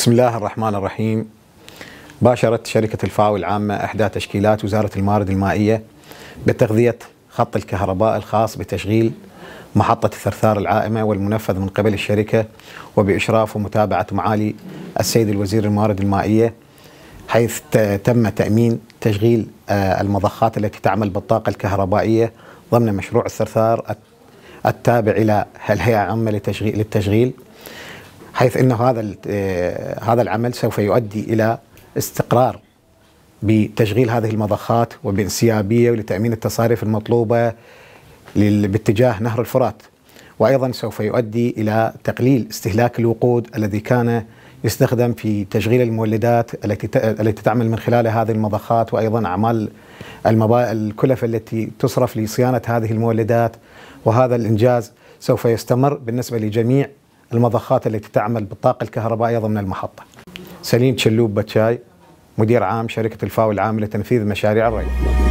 بسم الله الرحمن الرحيم باشرت شركة الفاو العامة إحدى تشكيلات وزارة الموارد المائية بتغذية خط الكهرباء الخاص بتشغيل محطة الثرثار العائمة والمنفذ من قبل الشركة وبإشراف ومتابعة معالي السيد الوزير الموارد المائية حيث تم تأمين تشغيل آه، المضخات التي تعمل بالطاقة الكهربائية ضمن مشروع الثرثار التابع إلى الهيئة العامة للتشغيل حيث انه هذا آه، هذا العمل سوف يؤدي إلى استقرار بتشغيل هذه المضخات وبانسيابية ولتأمين التصاريف المطلوبة باتجاه نهر الفرات وأيضا سوف يؤدي إلى تقليل استهلاك الوقود الذي كان يستخدم في تشغيل المولدات التي تعمل من خلال هذه المضخات وأيضا أعمال المبا... الكلف التي تصرف لصيانة هذه المولدات وهذا الإنجاز سوف يستمر بالنسبة لجميع المضخات التي تعمل بالطاقة الكهربائية ضمن المحطة سليم تشلوب بتشاي مدير عام شركة الفاو العاملة لتنفيذ مشاريع الري